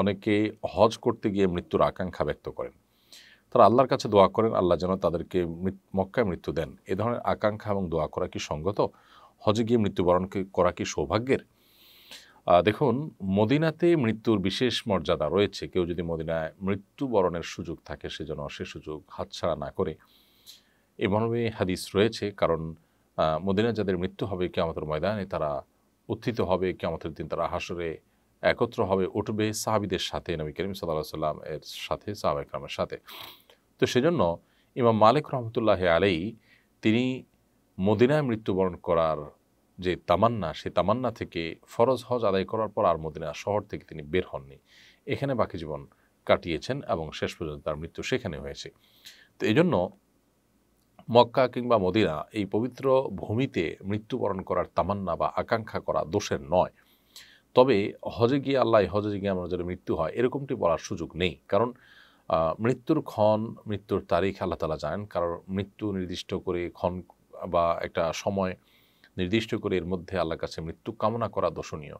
অনেকে হজ করতে গিয়ে মৃত্যুর আকাঙ্ক্ষা ব্যক্ত করেন তারা আল্লাহর কাছে দোয়া করেন আল্লাহ যেন তাদেরকে মক্কায় মৃত্যু দেন এ ধরনের আকাঙ্ক্ষা এবং দোয়া করা কি সঙ্গত হজে গিয়ে মৃত্যুবরণ করা কি সৌভাগ্যের দেখুন মদিনাতে মৃত্যুর বিশেষ মর্যাদা রয়েছে কেউ যদি মদিনায় মৃত্যুবরণের সুযোগ থাকে সে যেন সে সুযোগ হাতছাড়া না করে এমনভাবে হাদিস রয়েছে কারণ মদিনা যাদের মৃত্যু হবে কেমতের ময়দানে তারা উত্থিত হবে কেমতের দিন তারা হাসরে একত্র হবে উঠবে সাহাবিদের সাথে নবী করিম সাল্লাহ সাল্লাম এর সাথে সাহাব একরামের সাথে তো সেজন্য ইমাম মালিক রহমতুল্লাহ আলাই তিনি মদিনায় মৃত্যুবরণ করার যে তামান্না সে তামান্না থেকে ফরজ হজ আদায় করার পর আর মদিনা শহর থেকে তিনি বের হননি এখানে বাকি জীবন কাটিয়েছেন এবং শেষ পর্যন্ত তার মৃত্যু সেখানে হয়েছে তো এই জন্য মক্কা কিংবা মদিনা এই পবিত্র ভূমিতে মৃত্যুবরণ করার তামান্না বা আকাঙ্ক্ষা করা দোষের নয় তবে হজে গিয়ে আল্লাহ হজে গিয়ে আমার যেন মৃত্যু হয় এরকমটি বলার সুযোগ নেই কারণ মৃত্যুর ক্ষণ মৃত্যুর তারিখ আল্লাহ তালা জানেন কারণ মৃত্যু নির্দিষ্ট করে ক্ষণ বা একটা সময় নির্দিষ্ট করে এর মধ্যে আল্লাহর কাছে মৃত্যু কামনা করা দর্শনীয়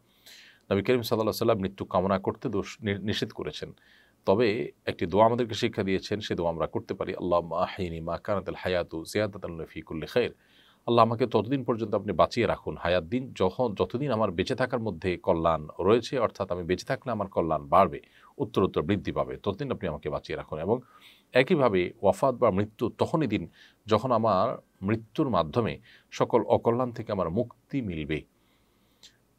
নবী করিম সাল্লাহ সাল্লাম মৃত্যু কামনা করতে দোষ নিষেধ করেছেন তবে একটি দোয়া আমাদেরকে শিক্ষা দিয়েছেন সে দোয়া আমরা করতে পারি আল্লাহ মাহিনী মা কানাত হায়াতু জিয়াদ ফিকুল্লি খের আল্লাহ আমাকে ততদিন পর্যন্ত আপনি বাঁচিয়ে রাখুন হায়াত দিন যখন যতদিন আমার বেঁচে থাকার মধ্যে কল্যাণ রয়েছে অর্থাৎ আমি বেঁচে থাকলে আমার কল্যাণ বাড়বে উত্তরোত্তর বৃদ্ধি পাবে ততদিন আপনি আমাকে বাঁচিয়ে রাখুন এবং একইভাবে ওয়াফাত বা মৃত্যু তখনই দিন যখন আমার মৃত্যুর মাধ্যমে সকল অকল্যাণ থেকে আমার মুক্তি মিলবে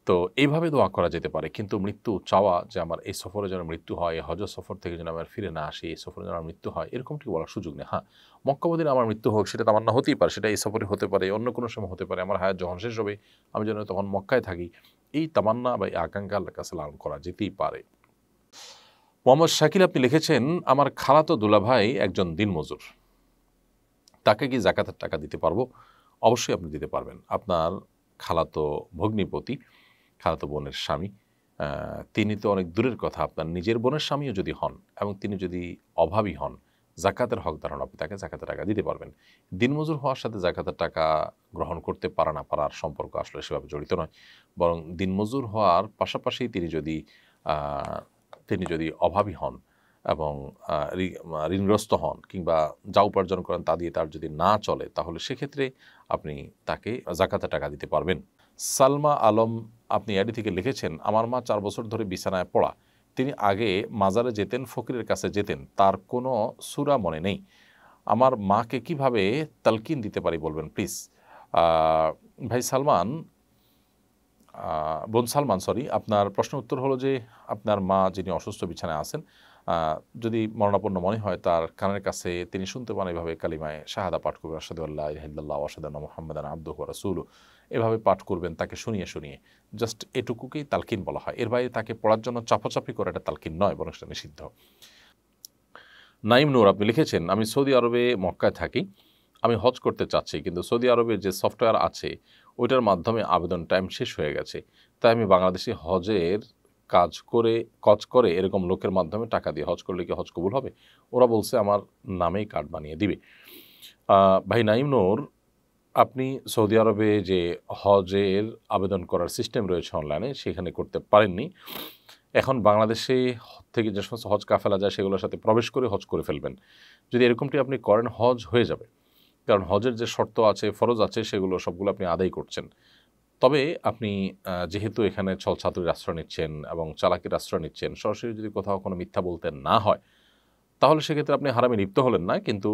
তো এইভাবে দোয়া করা যেতে পারে কিন্তু মৃত্যু চাওয়া যে আমার এই সফরে যেন মৃত্যু হয় এই হজর সফর থেকে যেন আমার ফিরে না আসে এই সফরে যেন আমার মৃত্যু হয় এরকমটি বলার সুযোগ নেই হ্যাঁ মক্কাবদিন আমার মৃত্যু হোক সেটা তামান্না হতেই পারে সেটা এই সফরে হতে পারে অন্য কোনো সময় হতে পারে আমার হায়াত যখন শেষ হবে আমি যেন তখন মক্কায় থাকি এই তামান্না বা এই আকাঙ্ক্ষা আল্লাহ কাছে লালন করা যেতেই পারে মোহাম্মদ শাকিল আপনি লিখেছেন আমার খালাতো দুলাভাই একজন দিনমজুর তাকে কি জাকাতের টাকা দিতে পারবো অবশ্যই আপনি দিতে পারবেন আপনার খালাতো ভগ্নিপতি খালাতো বোনের স্বামী তিনি তো অনেক দূরের কথা আপনার নিজের বোনের স্বামীও যদি হন এবং তিনি যদি অভাবী হন জাকাতের হক হন আপনি তাকে জাকাতের টাকা দিতে পারবেন দিনমজুর হওয়ার সাথে জাকাতের টাকা গ্রহণ করতে পারা না পারার সম্পর্ক আসলে সেভাবে জড়িত নয় বরং দিনমজুর হওয়ার পাশাপাশি তিনি যদি তিনি যদি অভাবী হন এবং ঋণগ্রস্ত হন কিংবা যা উপার্জন করেন তা দিয়ে তার যদি না চলে তাহলে সেক্ষেত্রে আপনি তাকে জাকাতের টাকা দিতে পারবেন সালমা আলম আপনি এডি থেকে লিখেছেন আমার মা চার বছর ধরে বিছানায় পড়া তিনি আগে মাজারে যেতেন ফকিরের কাছে যেতেন তার কোনো সুরা মনে নেই আমার মাকে কিভাবে তালকিন দিতে পারি বলবেন প্লিজ ভাই সালমান বোন সালমান সরি আপনার প্রশ্ন উত্তর হলো যে আপনার মা যিনি অসুস্থ বিছানায় আছেন যদি মরণাপন্ন মনে হয় তার কানের কাছে তিনি শুনতে পান এভাবে কালিমায় শাহাদা পাঠ করবেন আসাদুল্লাহ ইহিল্লাহ আসাদান মোহাম্মদান আব্দুহ রাসুল এভাবে পাঠ করবেন তাকে শুনিয়ে শুনিয়ে জাস্ট এটুকুকেই তালকিন বলা হয় এর বাইরে তাকে পড়ার জন্য চাপাচাপি করা এটা তালকিন নয় বরং সেটা নিষিদ্ধ নাইম নূর আপনি লিখেছেন আমি সৌদি আরবে মক্কায় থাকি আমি হজ করতে চাচ্ছি কিন্তু সৌদি আরবে যে সফটওয়্যার আছে ওইটার মাধ্যমে আবেদন টাইম শেষ হয়ে গেছে তাই আমি বাংলাদেশি হজের কাজ করে কচ করে এরকম লোকের মাধ্যমে টাকা দিয়ে হজ করলে কি হজ কবুল হবে ওরা বলছে আমার নামেই কার্ড বানিয়ে দিবে ভাই নাইম নোর আপনি সৌদি আরবে যে হজের আবেদন করার সিস্টেম রয়েছে অনলাইনে সেখানে করতে পারেননি এখন বাংলাদেশে থেকে যে সমস্ত হজ কাফেলা যায় সেগুলোর সাথে প্রবেশ করে হজ করে ফেলবেন যদি এরকমটি আপনি করেন হজ হয়ে যাবে কারণ হজের যে শর্ত আছে ফরজ আছে সেগুলো সবগুলো আপনি আদায় করছেন তবে আপনি যেহেতু এখানে ছলছাতুরির আশ্রয় নিচ্ছেন এবং চালাকির আশ্রয় নিচ্ছেন সরাসরি যদি কোথাও কোনো মিথ্যা বলতে না হয় তাহলে সেক্ষেত্রে আপনি হারামে লিপ্ত হলেন না কিন্তু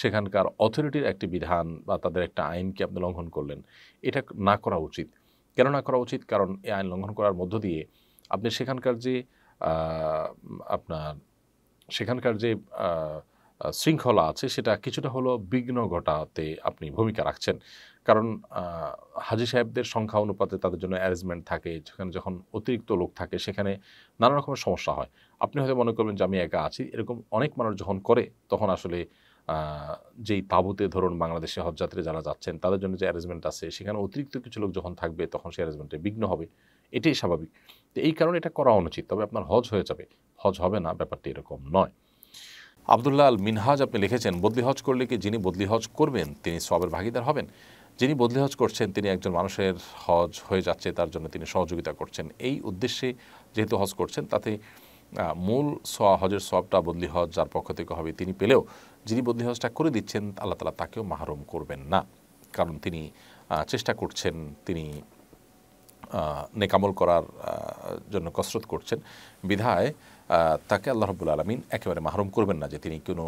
সেখানকার অথরিটির একটি বিধান বা তাদের একটা আইনকে আপনি লঙ্ঘন করলেন এটা না করা উচিত কেন না করা উচিত কারণ এই আইন লঙ্ঘন করার মধ্য দিয়ে আপনি সেখানকার যে আপনার সেখানকার যে শৃঙ্খলা আছে সেটা কিছুটা হলো বিঘ্ন ঘটাতে আপনি ভূমিকা রাখছেন কারণ হাজি সাহেবদের সংখ্যা অনুপাতে তাদের জন্য অ্যারেঞ্জমেন্ট থাকে সেখানে যখন অতিরিক্ত লোক থাকে সেখানে নানা রকমের সমস্যা হয় আপনি হয়তো মনে করবেন যে আমি একা আছি এরকম অনেক মানুষ যখন করে তখন আসলে যেই তাবুতে ধরুন বাংলাদেশে হজযাত্রী যারা যাচ্ছেন তাদের জন্য যে অ্যারেঞ্জমেন্ট আছে সেখানে অতিরিক্ত কিছু লোক যখন থাকবে তখন সেই অ্যারেঞ্জমেন্টে বিঘ্ন হবে এটাই স্বাভাবিক তো এই কারণে এটা করা অনুচিত তবে আপনার হজ হয়ে যাবে হজ হবে না ব্যাপারটি এরকম নয় আবদুল্লাহ আল মিনহাজ আপনি লিখেছেন বদলি হজ করলে কি যিনি বদলি হজ করবেন তিনি সবের ভাগিদার হবেন যিনি বদলি হজ করছেন তিনি একজন মানুষের হজ হয়ে যাচ্ছে তার জন্য তিনি সহযোগিতা করছেন এই উদ্দেশ্যে যেহেতু হজ করছেন তাতে মূল সোয়া হজের সবটা বদলি হজ যার পক্ষ থেকে হবে তিনি পেলেও যিনি বদলি হজটা করে দিচ্ছেন আল্লাহ তালা তাকেও মাহরুম করবেন না কারণ তিনি চেষ্টা করছেন তিনি নেকামল করার জন্য কসরত করছেন বিধায় তাকে আল্লাহ রব্বুল আলমিন একেবারে মাহরুম করবেন না যে তিনি কোনো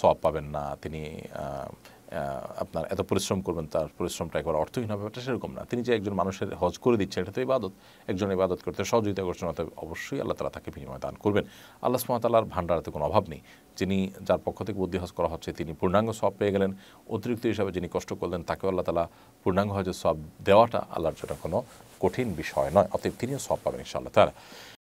সব পাবেন না তিনি আপনার এত পরিশ্রম করবেন তার পরিশ্রমটা একবার অর্থহীন হবে এটা সেরকম না তিনি যে একজন মানুষের হজ করে দিচ্ছেন এটা তো ইবাদত একজন ইবাদত করতে সহযোগিতা করছেন অর্থাৎ অবশ্যই আল্লাহ তালা তাকে বিনিময় দান করবেন আল্লাহ সুমাতাল্লার ভাণ্ডারাতে কোনো অভাব নেই যিনি যার পক্ষ থেকে বুদ্ধি হজ করা হচ্ছে তিনি পূর্ণাঙ্গ সব পেয়ে গেলেন অতিরিক্ত হিসাবে যিনি কষ্ট করলেন তাকে আল্লাহ তালা পূর্ণাঙ্গ হজের সব দেওয়াটা আল্লাহর জন্য কোনো কঠিন বিষয় নয় অতএব তিনিও সব পাবেন ইনশাআল্লাহ তারা